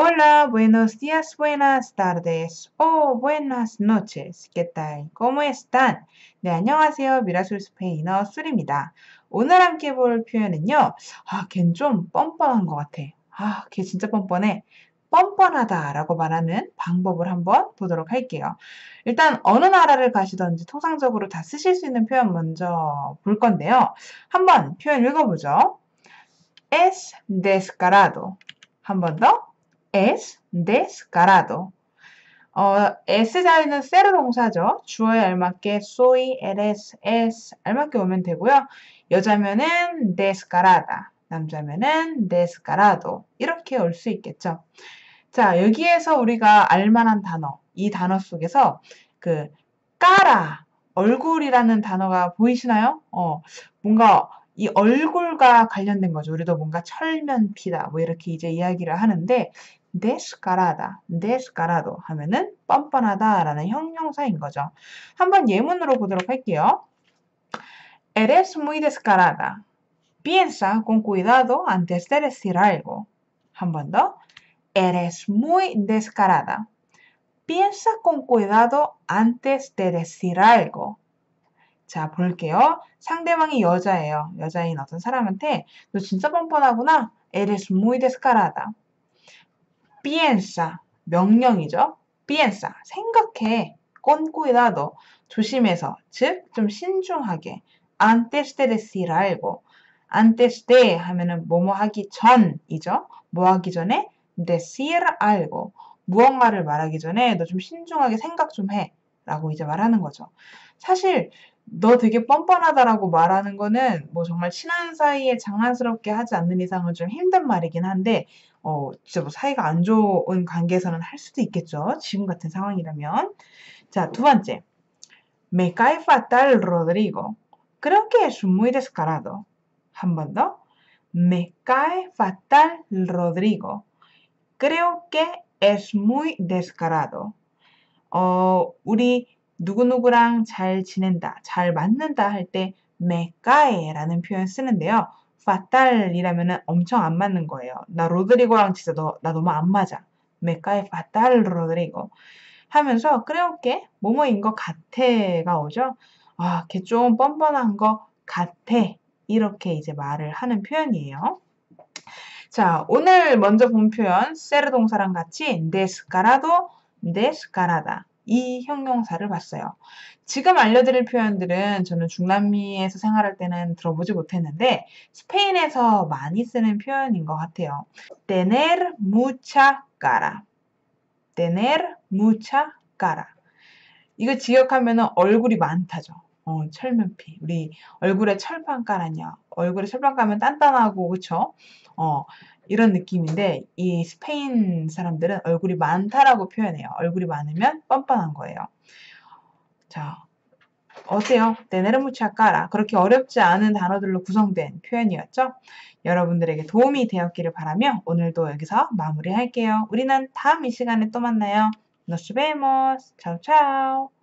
Hola, buenos días, buenas tardes o buenas noches. ¿Qué tal? ¿Cómo están? 네, 안녕하세요. 미라솔 스페인어 술입니다. 오늘 함께 볼 표현은요. 아, 걘 좀 뻔뻔한 것 같아. 아, 걔 진짜 뻔뻔해. 뻔뻔하다라고 말하는 방법을 한번 보도록 할게요. 일단 어느 나라를 가시던지 통상적으로 다 쓰실 수 있는 표현 먼저 볼 건데요. 한번 표현 읽어보죠. Es descarado. 한번 더. es descarado. 어, s 자에는 세로 동사죠. 주어에 알맞게 soy, eres, es 알맞게 오면 되고요. 여자면은 descarada, 남자면은 descarado 이렇게 올 수 있겠죠. 자, 여기에서 우리가 알만한 단어, 이 단어 속에서 그 까라, 얼굴이라는 단어가 보이시나요? 어, 뭔가 이 얼굴과 관련된 거죠. 우리도 뭔가 철면피다, 뭐 이렇게 이제 이야기를 하는데 descarada, descarado 하면은 뻔뻔하다라는 형용사인 거죠. 한번 예문으로 보도록 할게요. Eres muy descarada. Piensa con cuidado antes de decir algo. 한번 더. Eres muy descarada. Piensa con cuidado antes de decir algo. 자, 볼게요. 상대방이 여자예요. 여자인 어떤 사람한테 너 진짜 뻔뻔하구나. Eres muy descarada. piensa 명령이죠. piensa 생각해. con cuidado 조심해서 즉 좀 신중하게 antes de decir algo antes de 하면은 뭐뭐 하기 전이죠. 뭐 하기 전에 decir algo 무언가를 말하기 전에 너 좀 신중하게 생각 좀 해. 라고 이제 말하는 거죠. 사실 너 되게 뻔뻔하다라고 말하는 거는 뭐 정말 친한 사이에 장난스럽게 하지 않는 이상은 좀 힘든 말이긴 한데 어, 진짜 뭐 사이가 안 좋은 관계에서는 할 수도 있겠죠. 지금 같은 상황이라면. 자, 두 번째. Me cae fatal, Rodrigo. Creo que es muy descarado. 한 번 더. Me cae fatal, Rodrigo. Creo que es muy descarado. 어, 우리 누구누구랑 잘 지낸다, 잘 맞는다 할 때 me cae라는 표현 쓰는데요. 파탈이라면 엄청 안 맞는 거예요. 나 로드리고랑 진짜 너, 나 너무 안 맞아. 메카의 파탈 로드리고. 하면서 그래올게 뭐뭐인 거같아가 오죠. 아, 걔 좀 뻔뻔한 거같아 이렇게 이제 말을 하는 표현이에요. 자, 오늘 먼저 본 표현, 세르 동사랑 같이 데스카라도, 데스카라다. 이 형용사를 봤어요. 지금 알려드릴 표현들은 저는 중남미에서 생활할 때는 들어보지 못했는데 스페인에서 많이 쓰는 표현인 것 같아요. tener mucha cara. tener mucha cara. 이거 지역하면 얼굴이 많다죠. 어, 철면피. 우리 얼굴에 철판 깔았냐. 얼굴에 철판 까면 단단하고, 그쵸? 어, 이런 느낌인데 이 스페인 사람들은 얼굴이 많다라고 표현해요. 얼굴이 많으면 뻔뻔한 거예요. 자, 어때요? 네네르무차 까라. 그렇게 어렵지 않은 단어들로 구성된 표현이었죠? 여러분들에게 도움이 되었기를 바라며 오늘도 여기서 마무리할게요. 우리는 다음 이 시간에 또 만나요. Nos vemos. Chao, chao.